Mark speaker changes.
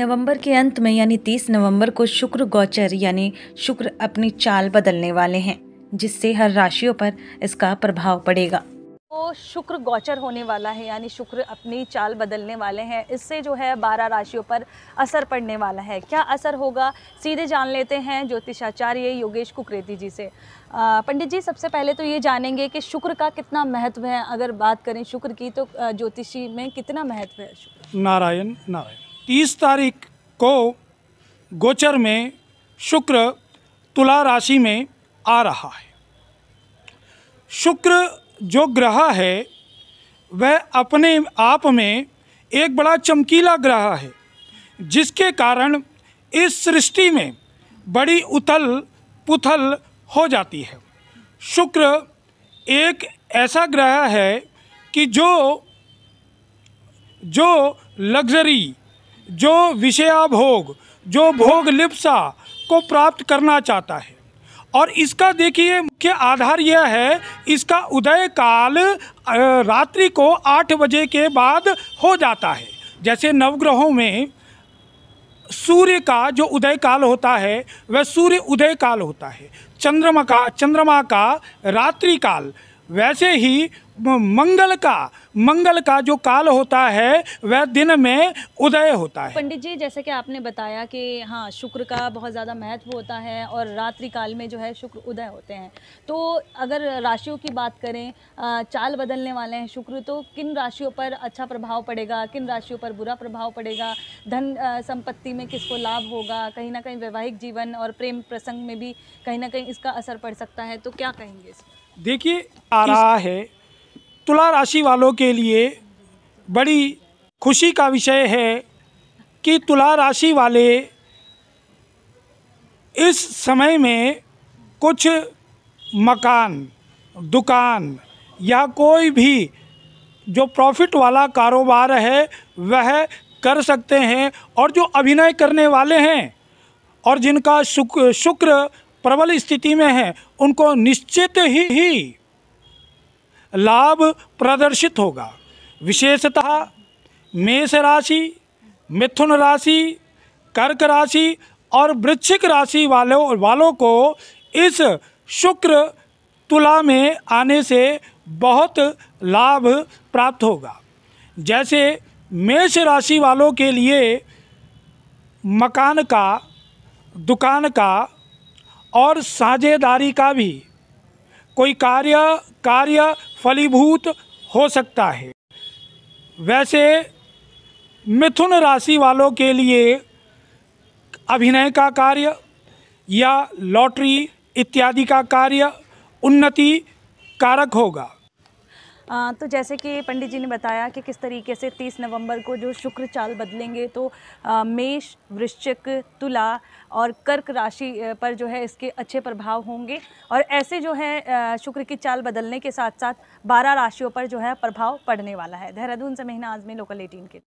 Speaker 1: नवंबर के अंत में यानी 30 नवंबर को शुक्र गोचर यानी शुक्र अपनी चाल बदलने वाले हैं जिससे हर राशियों पर इसका प्रभाव पड़ेगा तो शुक्र गोचर होने वाला है यानी शुक्र अपनी चाल बदलने वाले हैं इससे जो है बारह राशियों पर असर पड़ने वाला है क्या असर होगा सीधे जान लेते हैं ज्योतिषाचार्य योगेश कुकरेती जी से पंडित जी सबसे पहले तो ये जानेंगे कि शुक्र का कितना महत्व है अगर बात करें शुक्र की तो ज्योतिषी में कितना महत्व है
Speaker 2: नारायण नारायण तीस तारीख को गोचर में शुक्र तुला राशि में आ रहा है शुक्र जो ग्रह है वह अपने आप में एक बड़ा चमकीला ग्रह है जिसके कारण इस सृष्टि में बड़ी उथल पुथल हो जाती है शुक्र एक ऐसा ग्रह है कि जो जो लग्जरी जो विषया भोग जो भोग लिप्सा को प्राप्त करना चाहता है और इसका देखिए मुख्य आधार यह है इसका उदय काल रात्रि को आठ बजे के बाद हो जाता है जैसे नवग्रहों में सूर्य का जो उदय काल होता है वह सूर्य उदय काल होता है चंद्रमा का चंद्रमा का रात्रि काल वैसे ही मंगल का मंगल का जो काल होता है वह दिन में उदय होता है
Speaker 1: पंडित जी जैसे कि आपने बताया कि हाँ शुक्र का बहुत ज़्यादा महत्व होता है और रात्रि काल में जो है शुक्र उदय होते हैं तो अगर राशियों की बात करें चाल बदलने वाले हैं शुक्र तो किन राशियों पर अच्छा प्रभाव पड़ेगा किन राशियों पर बुरा प्रभाव पड़ेगा धन संपत्ति में किसको लाभ होगा कहीं ना कहीं वैवाहिक जीवन और प्रेम प्रसंग में भी कहीं ना कहीं इसका असर पड़ सकता है तो क्या कहेंगे
Speaker 2: देखिए आ रहा है तुला राशि वालों के लिए बड़ी खुशी का विषय है कि तुला राशि वाले इस समय में कुछ मकान दुकान या कोई भी जो प्रॉफिट वाला कारोबार है वह कर सकते हैं और जो अभिनय करने वाले हैं और जिनका शुक्र शुक्र प्रबल स्थिति में है उनको निश्चित ही, ही लाभ प्रदर्शित होगा विशेषतः मेष राशि मिथुन राशि कर्क राशि और वृश्चिक राशि वालों वालों को इस शुक्र तुला में आने से बहुत लाभ प्राप्त होगा जैसे मेष राशि वालों के लिए मकान का दुकान का और साझेदारी का भी कोई कार्य कार्य फलीभूत हो सकता है वैसे मिथुन राशि वालों के लिए अभिनय का कार्य या लॉटरी इत्यादि का कार्य उन्नति कारक होगा
Speaker 1: तो जैसे कि पंडित जी ने बताया कि किस तरीके से 30 नवंबर को जो शुक्र चाल बदलेंगे तो मेष वृश्चिक तुला और कर्क राशि पर जो है इसके अच्छे प्रभाव होंगे और ऐसे जो है शुक्र की चाल बदलने के साथ साथ बारह राशियों पर जो है प्रभाव पड़ने वाला है देहरादून से महीना आजमी लोकल एटीन के